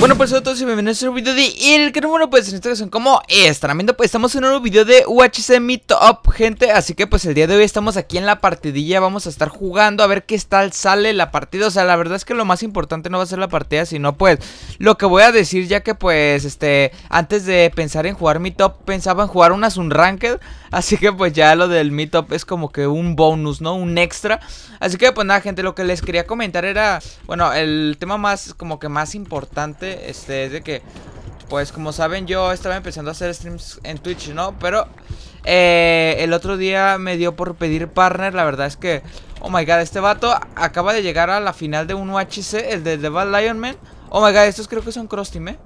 Bueno pues a todos y bienvenidos a este un video de El que bueno pues en esta ocasión como tremendo pues estamos en un nuevo video de UHC Meetup gente Así que pues el día de hoy estamos aquí en la partidilla vamos a estar jugando a ver qué tal sale la partida O sea la verdad es que lo más importante no va a ser la partida sino pues lo que voy a decir ya que pues este Antes de pensar en jugar Meetup pensaba en jugar unas un ranked Así que pues ya lo del Meetup es como que un bonus no un extra Así que pues nada gente lo que les quería comentar era bueno el tema más como que más importante este, es de que, pues como saben, yo estaba empezando a hacer streams en Twitch, ¿no? Pero eh, el otro día me dio por pedir partner, la verdad es que, oh my god, este vato acaba de llegar a la final de un UHC, el de The Bad Lion Man. Oh my god, estos creo que son cross team, ¿eh?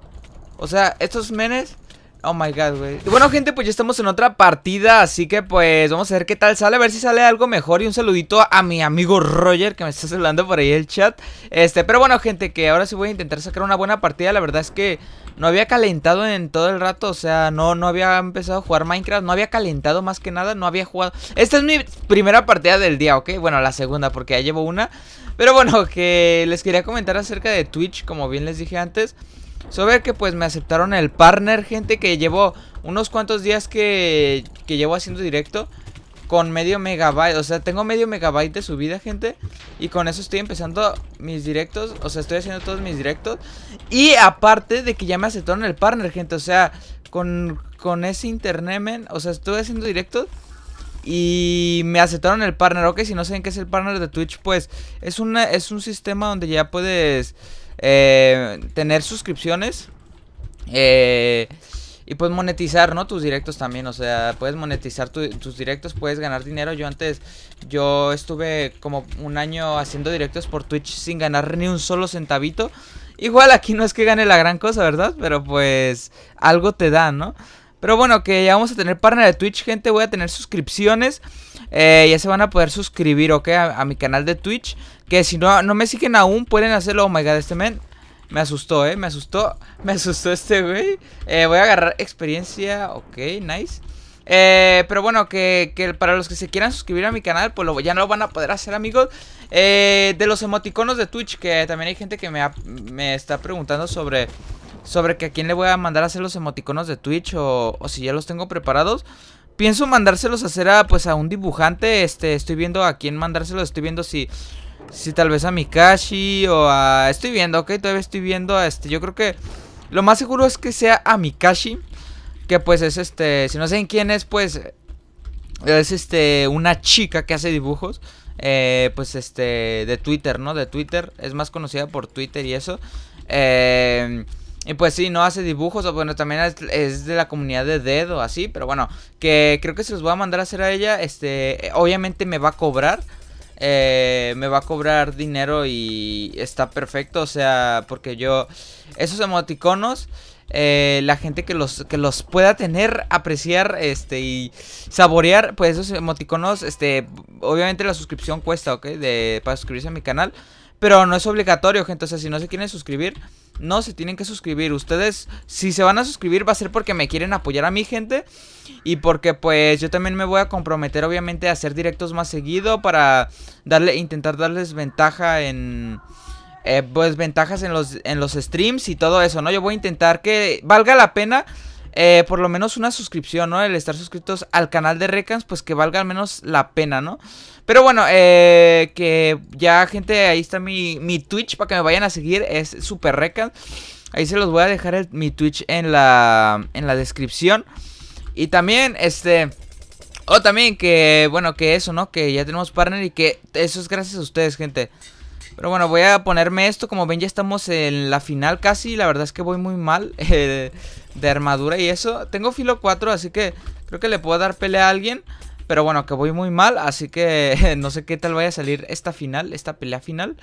O sea, estos menes Oh my god, Y Bueno, gente, pues ya estamos en otra partida. Así que, pues, vamos a ver qué tal sale. A ver si sale algo mejor. Y un saludito a mi amigo Roger, que me está saludando por ahí el chat. Este, pero bueno, gente, que ahora sí voy a intentar sacar una buena partida. La verdad es que no había calentado en todo el rato, o sea, no, no había empezado a jugar Minecraft, no había calentado más que nada, no había jugado. Esta es mi primera partida del día, ¿ok? Bueno, la segunda, porque ya llevo una. Pero bueno, que les quería comentar acerca de Twitch, como bien les dije antes. Sobre que pues me aceptaron el partner, gente, que llevo unos cuantos días que, que llevo haciendo directo con medio megabyte. O sea, tengo medio megabyte de subida, gente. Y con eso estoy empezando mis directos. O sea, estoy haciendo todos mis directos. Y aparte de que ya me aceptaron el partner, gente. O sea, con, con ese internet, O sea, estoy haciendo directos. Y me aceptaron el partner. Ok, si no saben qué es el partner de Twitch, pues es, una, es un sistema donde ya puedes eh, tener suscripciones. Eh y puedes monetizar, ¿no? Tus directos también, o sea, puedes monetizar tus directos, puedes ganar dinero. Yo antes, yo estuve como un año haciendo directos por Twitch sin ganar ni un solo centavito. Igual aquí no es que gane la gran cosa, ¿verdad? Pero pues algo te da, ¿no? Pero bueno, que ya vamos a tener partner de Twitch, gente. Voy a tener suscripciones. Eh, ya se van a poder suscribir, ¿ok? A, mi canal de Twitch. Que si no, no me siguen aún, pueden hacerlo. Oh my god, este men. Me asustó, eh, me asustó Me asustó este güey eh, Voy a agarrar experiencia, ok, nice eh, pero bueno, que, para los que se quieran suscribir a mi canal, pues ya no lo van a poder hacer, amigos. Eh, de los emoticonos de Twitch, que también hay gente que me, me, está preguntando sobre, sobre que a quién le voy a mandar a hacer los emoticonos de Twitch o, o si ya los tengo preparados. Pienso mandárselos a hacer a, pues, a un dibujante. Este, estoy viendo a quién mandárselos, estoy viendo si si tal vez a Mikashi o a... Estoy viendo, ok, todavía estoy viendo a este. Yo creo que lo más seguro es que sea a Mikashi. Que pues es este... Si no saben quién es, pues... Es este... Una chica que hace dibujos. Eh, pues este... De Twitter, ¿no? De Twitter. Es más conocida por Twitter y eso. Eh, y pues sí, no hace dibujos, o bueno, también es, de la comunidad de o así, pero bueno, que creo que se los voy a mandar a hacer a ella, este, obviamente me va a cobrar, eh, me va a cobrar dinero y está perfecto. O sea, porque yo, esos emoticonos, eh, la gente que los, que los pueda tener, apreciar este, y saborear, pues esos emoticonos, este, obviamente la suscripción cuesta, ¿ok? De, para suscribirse a mi canal. Pero no es obligatorio, gente. O sea, si no se quieren suscribir, no se tienen que suscribir. Ustedes, si se van a suscribir, va a ser porque me quieren apoyar a mi gente. Y porque pues yo también me voy a comprometer, obviamente, a hacer directos más seguido. Para darle, intentar darles ventaja en... Eh, pues ventajas en los, en los streams y todo eso, ¿no? Yo voy a intentar que valga la pena eh, por lo menos una suscripción, ¿no? El estar suscritos al canal de Recans, pues que valga al menos la pena, ¿no? Pero bueno, eh, que ya gente, ahí está mi, mi Twitch para que me vayan a seguir, es Super Recans. Ahí se los voy a dejar mi Twitch en la, en la descripción. Y también, este... O oh, también que, bueno, que eso, ¿no? Que ya tenemos partner y que eso es gracias a ustedes, gente. Pero bueno, voy a ponerme esto. Como ven, ya estamos en la final casi. La verdad es que voy muy mal. Eh, de armadura y eso. Tengo filo 4, así que creo que le puedo dar pelea a alguien. Pero bueno, que voy muy mal, así que no sé qué tal vaya a salir esta final, esta pelea final.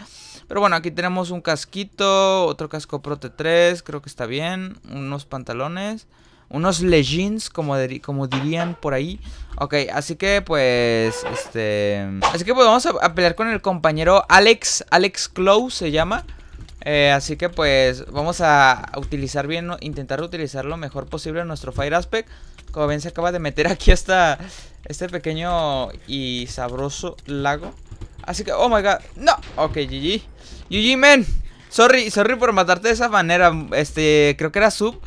Pero bueno, aquí tenemos un casquito, otro casco prote 3 creo que está bien. Unos pantalones, unos leggings, como, como dirían por ahí. Ok, así que pues, este... Así que pues vamos a, pelear con el compañero Alex, Alex Clow se llama. Eh, así que pues vamos a utilizar bien, intentar utilizar lo mejor posible nuestro Fire Aspect. Como ven se acaba de meter aquí hasta este pequeño y sabroso lago. Así que, oh my god, no, ok GG GG men, sorry, sorry por matarte de esa manera Este, creo que era sub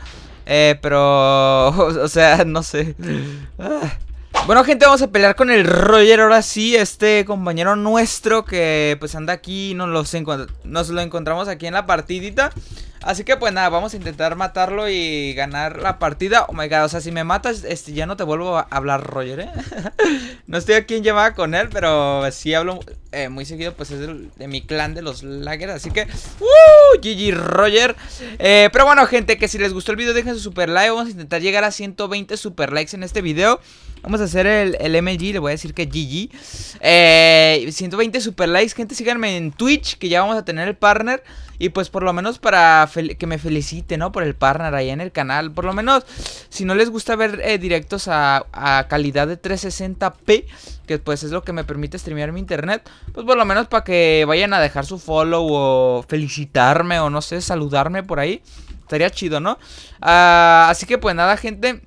eh, pero, o sea, no sé ah. Bueno gente, vamos a pelear con el Roger ahora sí, este compañero nuestro que pues anda aquí, nos, los nos lo encontramos aquí en la partidita Así que pues nada, vamos a intentar matarlo y ganar la partida. Oh my god, o sea, si me matas, este, ya no te vuelvo a hablar, Roger, ¿eh? no estoy aquí en llamada con él, pero sí hablo eh, muy seguido, pues es de, mi clan de los laggers. Así que, GG ¡uh! Roger. Eh, pero bueno, gente, que si les gustó el video, dejen su super like. Vamos a intentar llegar a 120 super likes en este video. Vamos a hacer el, MG, le voy a decir que GG. 120 eh, super likes, gente, síganme en Twitch, que ya vamos a tener el partner. Y pues por lo menos para que me felicite, ¿no? Por el partner ahí en el canal. Por lo menos, si no les gusta ver eh, directos a, calidad de 360p, que pues es lo que me permite streamear mi internet, pues por lo menos para que vayan a dejar su follow o felicitarme o no sé, saludarme por ahí. Estaría chido, ¿no? Ah, así que pues nada, gente.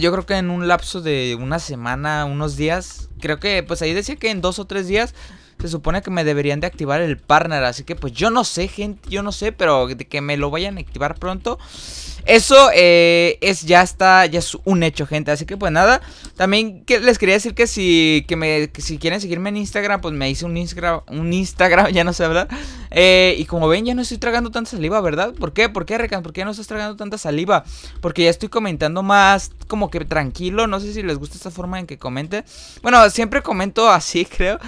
Yo creo que en un lapso de una semana, unos días, creo que pues ahí decía que en dos o tres días se supone que me deberían de activar el partner. Así que pues yo no sé, gente, yo no sé, pero de que me lo vayan a activar pronto. Eso eh, es ya está, ya es un hecho, gente. Así que pues nada, también que les quería decir que si, que me, si quieren seguirme en Instagram, pues me hice un Instagram, un Instagram, ya no sé hablar. Eh, y como ven, ya no estoy tragando tanta saliva, ¿verdad? ¿Por qué? ¿Por qué, Recan? ¿Por qué no estás tragando tanta saliva? Porque ya estoy comentando más como que tranquilo. No sé si les gusta esta forma en que comente. Bueno, siempre comento así, creo.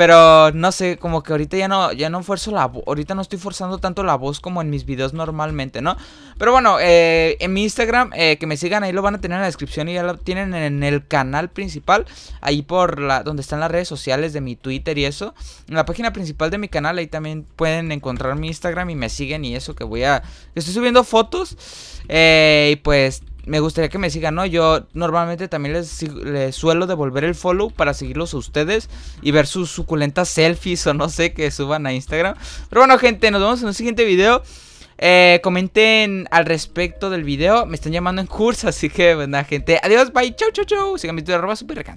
Pero no sé, como que ahorita ya no, ya no esfuerzo la voz. Ahorita no estoy forzando tanto la voz como en mis videos normalmente, ¿no? Pero bueno, eh, en mi Instagram, eh, que me sigan, ahí lo van a tener en la descripción y ya lo tienen en el canal principal. Ahí por la, donde están las redes sociales de mi Twitter y eso. En la página principal de mi canal, ahí también pueden encontrar mi Instagram y me siguen y eso que voy a. Estoy subiendo fotos. Eh, y pues me gustaría que me sigan, ¿no? Yo normalmente también les, suelo devolver el follow para seguirlos a ustedes y ver sus suculentas selfies o no sé que suban a Instagram. Pero bueno, gente, nos vemos en un siguiente video. Eh, comenten al respecto del video. Me están llamando en curso, así que, verdad gente. Adiós, bye, chau, chau, chau. Síganme mi Twitter, arroba